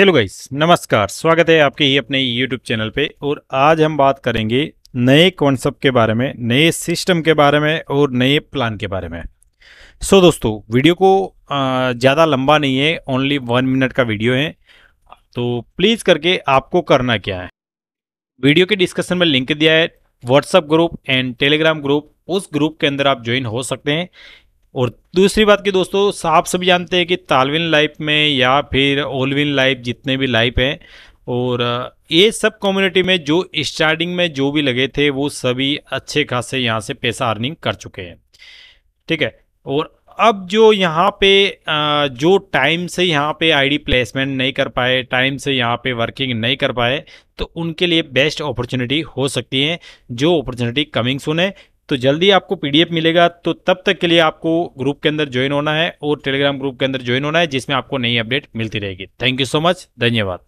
hello guys नमस्कार स्वागत है आपके ही अपने यूट्यूब चैनल पे और आज हम बात करेंगे नए कॉन्सेप्ट के बारे में नए सिस्टम के बारे में और नए प्लान के बारे में सो so, दोस्तों वीडियो को ज़्यादा लंबा नहीं है ओनली वन मिनट का वीडियो है तो प्लीज़ करके आपको करना क्या है वीडियो के डिस्कशन में लिंक दिया है WhatsApp group and Telegram group उस ग्रुप के अंदर आप ज्वाइन हो सकते हैं और दूसरी बात की दोस्तों आप सभी जानते हैं कि तालविन लाइफ में या फिर ओलविन लाइफ जितने भी लाइफ हैं और ये सब कम्युनिटी में जो स्टार्टिंग में जो भी लगे थे वो सभी अच्छे खासे यहाँ से पैसा अर्निंग कर चुके हैं ठीक है और अब जो यहाँ पे जो टाइम से यहाँ पे आईडी प्लेसमेंट नहीं कर पाए टाइम से यहाँ पे वर्किंग नहीं कर पाए तो उनके लिए बेस्ट अपॉर्चुनिटी हो सकती है जो अपॉर्चुनिटी कमिंग सुन है तो जल्दी आपको पीडीएफ मिलेगा तो तब तक के लिए आपको ग्रुप के अंदर ज्वाइन होना है और टेलीग्राम ग्रुप के अंदर ज्वाइन होना है जिसमें आपको नई अपडेट मिलती रहेगी थैंक यू सो मच धन्यवाद